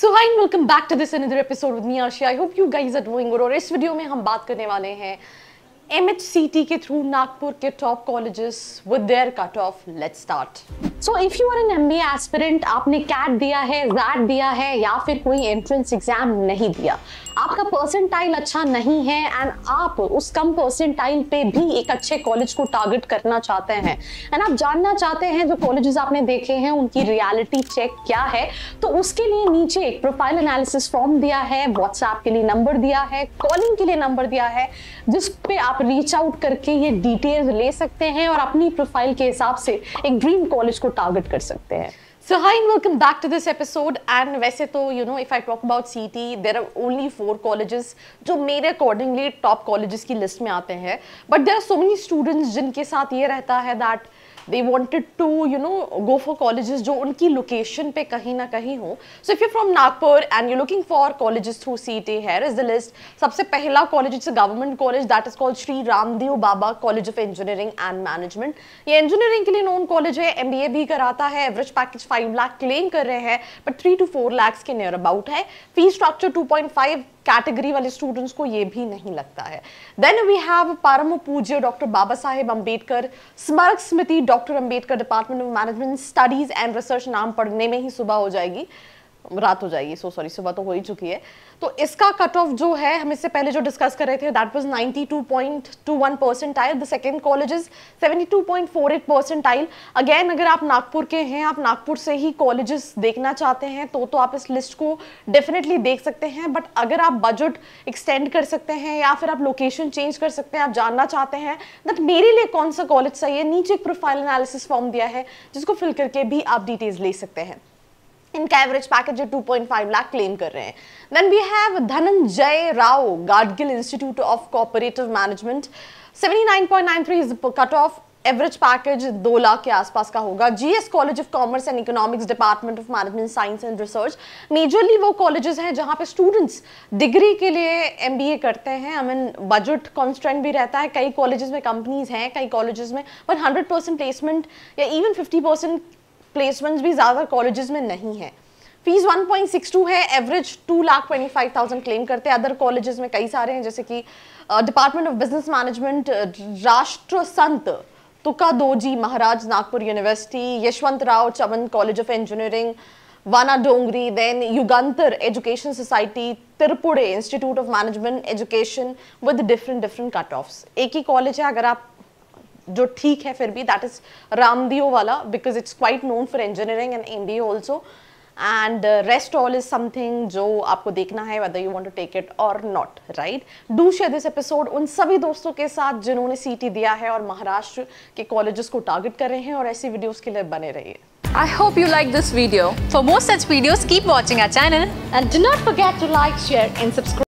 So hi welcome back to this another episode with me Ashi I hope you guys are doing good और इस video में हम बात करने वाले हैं एम के थ्रू नागपुर के top colleges with their cut off let's start so if you are an M B aspirant आपने कैट दिया है रैट दिया है या फिर कोई एंट्रेंस एग्जाम नहीं दिया आपका परसेंटाइल अच्छा नहीं है एंड आप उस कम परसेंटाइल पे भी एक अच्छे कॉलेज को टारगेट करना चाहते हैं एंड आप जानना चाहते हैं जो कॉलेजेस आपने देखे हैं उनकी रियलिटी चेक क्या है तो उसके लिए नीचे एक प्रोफाइल एनालिसिस फॉर्म दिया है व्हाट्सएप के लिए नंबर दिया है कॉलिंग के लिए नंबर दिया है जिस पे आप रीच आउट करके ये डिटेल्स ले सकते हैं और अपनी प्रोफाइल के हिसाब से एक ड्रीम कॉलेज को टारगेट कर सकते हैं so hi and welcome back to this episode and वैसे तो you know if I talk about C T there are only four colleges जो मेरे अकॉर्डिंगली टॉप कॉलेज की लिस्ट में आते हैं but there are so many students जिनके साथ ये रहता है that they wanted to you know go for college जो उनकी लोकेशन पे कहीं ना कहीं हो so if you from Nagpur and you looking for college through C T here is the list सबसे पहला college it's government college that is called Shri Ramdev Baba college of engineering and management ये इंजीनियरिंग के लिए नॉन कॉलेज है M B A भी कराता है average package five lakh claim कर रहे हैं but three to four lakhs के नियर अबाउट है fees structure two point five category वाले स्टूडेंट्स को ये भी नहीं लगता है देन वी हैव परम पूज्य doctor Baba Saheb Ambedkar Smarak Samiti doctor Ambedkar department of management studies and research नाम पढ़ने में ही सुबह हो जाएगी रात हो जाएगी सो सॉरी सुबह तो हो ही चुकी है तो इसका कट ऑफ जो है हम इससे पहले जो डिस्कस कर रहे थे that was 92.21 percentile the second college is 72.48 percentile again अगर आप नागपुर के हैं आप नागपुर से ही कॉलेजेस देखना चाहते हैं तो तो आप इस लिस्ट को डेफिनेटली देख सकते हैं बट अगर आप बजट एक्सटेंड कर सकते हैं या फिर आप लोकेशन चेंज कर सकते हैं आप जानना चाहते हैं दैट मेरे लिए कौन सा कॉलेज सही है नीचे एक प्रोफाइल एनालिसिस फॉर्म दिया है जिसको फिल करके भी आप डिटेल्स ले सकते हैं इनका एवरेज पैकेज 2.5 लाख क्लेम कर रहे हैं then we have Dhananjay Rao Gadgil institute of cooperative management 79.93 is cut off average package दो लाख के आसपास का होगा GS college of commerce and economics department of management science and research majorly वो कॉलेजेस हैं जहां पे स्टूडेंट्स डिग्री के लिए एमबीए करते हैं आई मीन बजट कॉन्स्टेंट भी रहता है कई कॉलेजेस में कंपनीज हैं कई कॉलेजेस में बट हंड्रेड परसेंट प्लेसमेंट या इवन फिफ्टी परसेंट प्लेसमेंट्स भी ज़्यादा कॉलेजेस में नहीं है फीस 1.62 है average two lakh twenty five thousand claim करते हैं अदर कॉलेजेस में कई सारे हैं जैसे कि डिपार्टमेंट ऑफ बिजनेस मैनेजमेंट राष्ट्र Sant Tukdoji Maharaj Nagpur university Yashwant Rao Chavan college of engineering Wana Dongri then Yugantar education society Tirpude institute of management education with different different cut offs एक ही कॉलेज है अगर आप जो ठीक है फिर भी दैट इज रामदियो वाला because it's quite known for engineering and M B also and rest all is something जो आपको देखना है whether you want to take it or not right do share this episode उन सभी दोस्तों के साथ जिन्होंने सी टी दिया है और महाराष्ट्र के कॉलेजेस को टारगेट कर रहे हैं और ऐसी वीडियोज के लिए बने रहिए I hope you like this video. For more such videos, keep watching our channel and do not forget to like, share and subscribe.